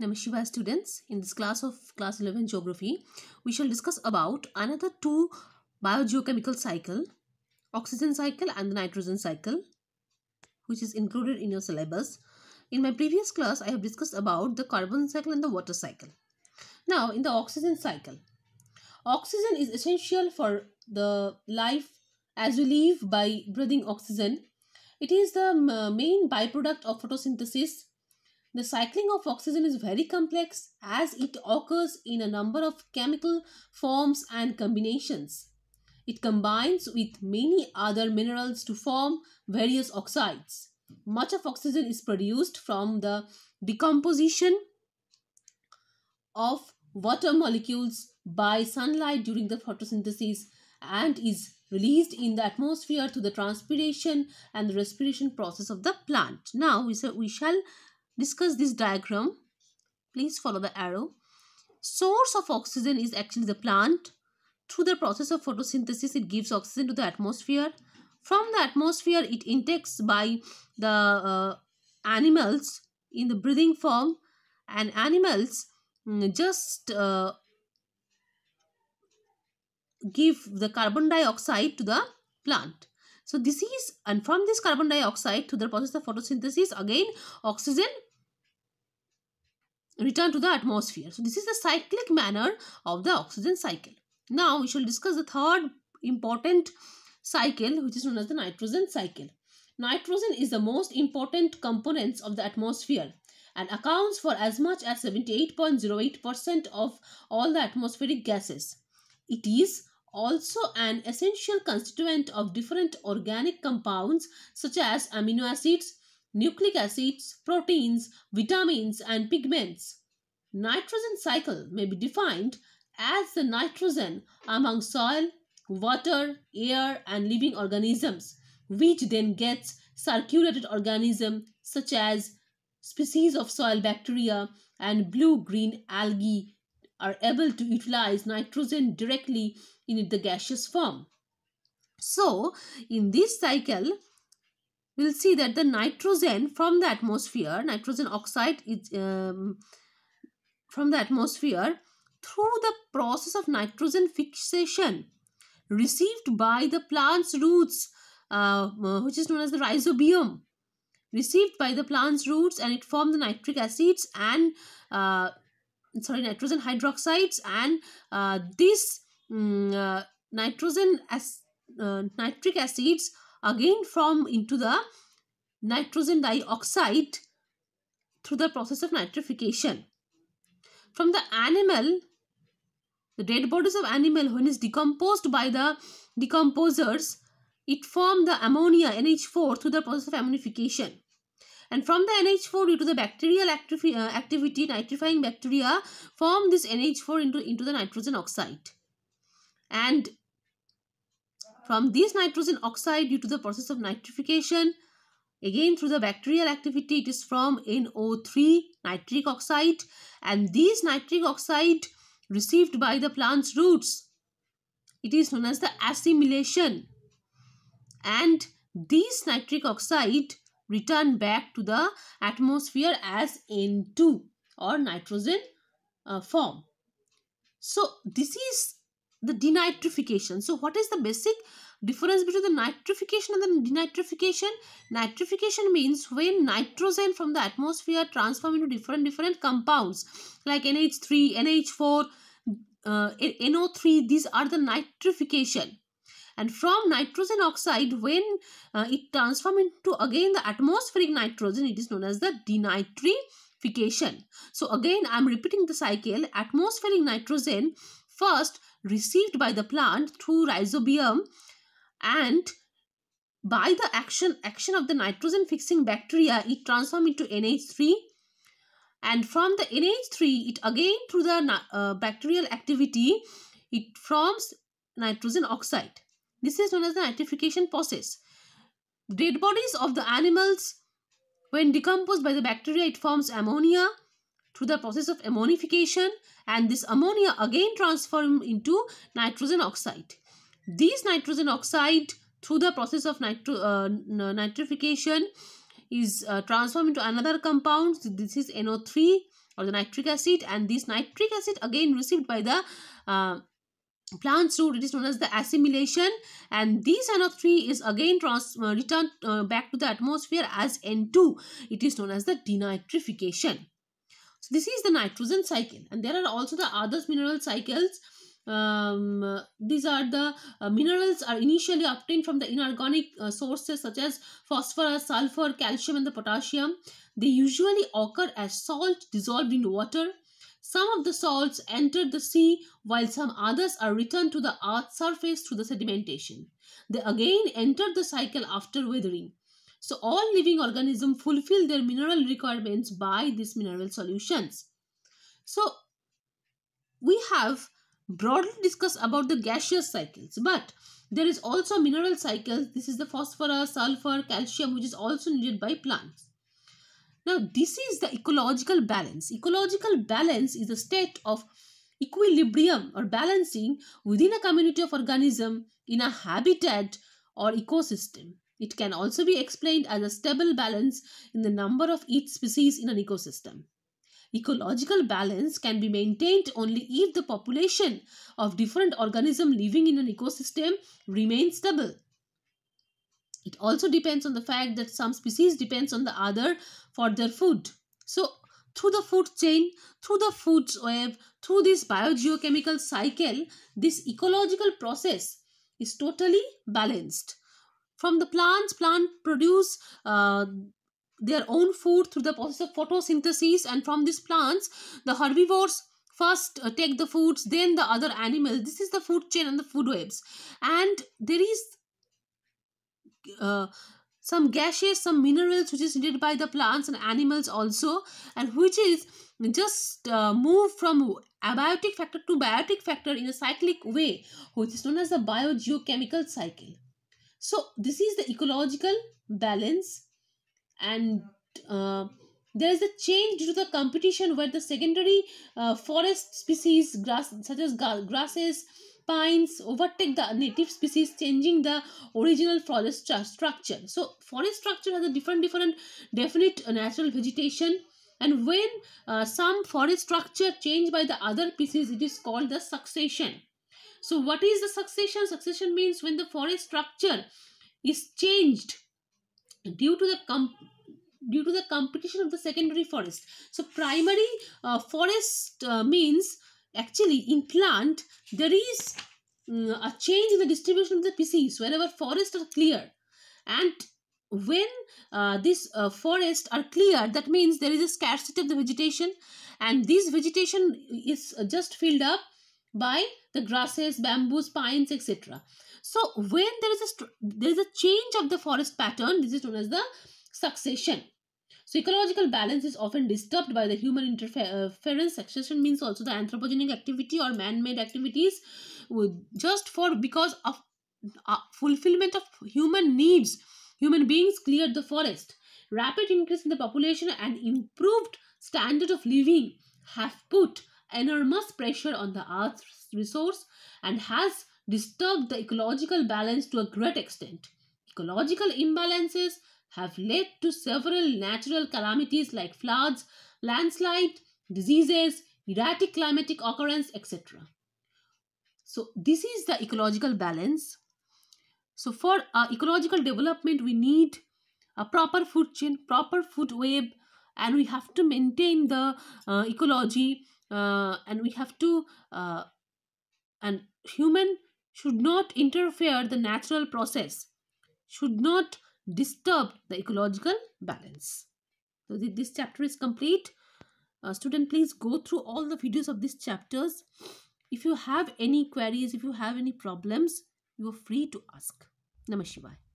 Namashiva students, in this class of class 11 geography, we shall discuss about another two biogeochemical cycle, oxygen cycle and the nitrogen cycle, which is included in your syllabus. In my previous class, I have discussed about the carbon cycle and the water cycle. Now, in the oxygen cycle, oxygen is essential for the life as we live by breathing oxygen. It is the uh, main byproduct of photosynthesis the cycling of oxygen is very complex as it occurs in a number of chemical forms and combinations. It combines with many other minerals to form various oxides. Much of oxygen is produced from the decomposition of water molecules by sunlight during the photosynthesis and is released in the atmosphere through the transpiration and the respiration process of the plant. Now we, we shall discuss this diagram please follow the arrow source of oxygen is actually the plant through the process of photosynthesis it gives oxygen to the atmosphere from the atmosphere it intakes by the uh, animals in the breathing form and animals mm, just uh, give the carbon dioxide to the plant. So this is and from this carbon dioxide through the process of photosynthesis again oxygen return to the atmosphere. So this is the cyclic manner of the oxygen cycle. Now we shall discuss the third important cycle which is known as the nitrogen cycle. Nitrogen is the most important components of the atmosphere and accounts for as much as 78.08% of all the atmospheric gases. It is also an essential constituent of different organic compounds such as amino acids, nucleic acids, proteins, vitamins, and pigments. Nitrogen cycle may be defined as the nitrogen among soil, water, air, and living organisms, which then gets circulated organism such as species of soil bacteria and blue-green algae are able to utilize nitrogen directly in the gaseous form. So, in this cycle, we'll see that the nitrogen from the atmosphere, nitrogen oxide is um, from the atmosphere through the process of nitrogen fixation received by the plant's roots uh, uh which is known as the rhizobium received by the plant's roots and it formed the nitric acids and uh, sorry nitrogen hydroxides and uh, this um, nitrogen as uh, nitric acids again from into the nitrogen dioxide through the process of nitrification. From the animal, the dead bodies of animal when is decomposed by the decomposers, it form the ammonia NH4 through the process of ammonification. And from the NH4 due to the bacterial uh, activity, nitrifying bacteria form this NH4 into, into the nitrogen oxide. And from this nitrogen oxide due to the process of nitrification. Again through the bacterial activity it is from NO3 nitric oxide and this nitric oxide received by the plant's roots. It is known as the assimilation and this nitric oxide return back to the atmosphere as N2 or nitrogen uh, form. So this is the denitrification. So what is the basic difference between the nitrification and the denitrification? Nitrification means when nitrogen from the atmosphere transform into different different compounds like NH3, NH4, uh, NO3. These are the nitrification. And from nitrogen oxide, when uh, it transform into again the atmospheric nitrogen, it is known as the denitrification. So again, I am repeating the cycle. Atmospheric nitrogen first received by the plant through rhizobium and by the action action of the nitrogen fixing bacteria it transforms into NH3 and from the NH3 it again through the uh, bacterial activity it forms nitrogen oxide this is known as the nitrification process dead bodies of the animals when decomposed by the bacteria it forms ammonia through the process of ammonification and this ammonia again transformed into nitrogen oxide. These nitrogen oxide through the process of nitro, uh, uh nitrification is uh, transformed into another compound. This is NO3 or the nitric acid and this nitric acid again received by the uh, plants root it is known as the assimilation and this NO3 is again trans uh, returned uh, back to the atmosphere as N2 it is known as the denitrification so this is the nitrogen cycle and there are also the other mineral cycles um, these are the uh, minerals are initially obtained from the inorganic uh, sources such as phosphorus, sulfur, calcium and the potassium. They usually occur as salt dissolved in water. Some of the salts enter the sea while some others are returned to the earth's surface through the sedimentation. They again enter the cycle after weathering. So all living organisms fulfill their mineral requirements by these mineral solutions. So we have broadly discussed about the gaseous cycles but there is also mineral cycles. This is the phosphorus, sulfur, calcium which is also needed by plants. Now this is the ecological balance. Ecological balance is a state of equilibrium or balancing within a community of organism in a habitat or ecosystem. It can also be explained as a stable balance in the number of each species in an ecosystem. Ecological balance can be maintained only if the population of different organisms living in an ecosystem remains stable. It also depends on the fact that some species depends on the other for their food. So through the food chain, through the food web, through this biogeochemical cycle, this ecological process is totally balanced. From the plants, plant produce uh, their own food through the process of photosynthesis and from these plants, the herbivores first uh, take the foods, then the other animals. This is the food chain and the food webs. And there is uh, some gaseous, some minerals which is needed by the plants and animals also and which is just uh, move from abiotic factor to biotic factor in a cyclic way which is known as the biogeochemical cycle. So this is the ecological balance, and uh, there is a change due to the competition where the secondary uh, forest species, grass such as grasses, pines overtake the native species changing the original forest st structure so forest structure has a different different definite uh, natural vegetation and when uh, some forest structure changed by the other species it is called the succession so what is the succession? Succession means when the forest structure is changed due to the comp due to the competition of the secondary forest. So primary uh, forest uh, means actually in plant there is um, a change in the distribution of the species whenever forests are clear and when uh, these uh, forests are clear that means there is a scarcity of the vegetation and this vegetation is just filled up by the grasses, bamboos, pines, etc. So when there is a there is a change of the forest pattern, this is known as the succession. So ecological balance is often disturbed by the human interference. Uh, succession means also the anthropogenic activity or man-made activities, just for because of uh, fulfillment of human needs. Human beings cleared the forest. Rapid increase in the population and improved standard of living have put enormous pressure on the Earth's resource and has disturbed the ecological balance to a great extent. Ecological imbalances have led to several natural calamities like floods, landslides, diseases, erratic climatic occurrence, etc. So this is the ecological balance. So for ecological development, we need a proper food chain, proper food web, and we have to maintain the uh, ecology uh, and we have to uh, and human should not interfere the natural process should not disturb the ecological balance so th this chapter is complete uh, student please go through all the videos of these chapters if you have any queries if you have any problems you are free to ask namaskar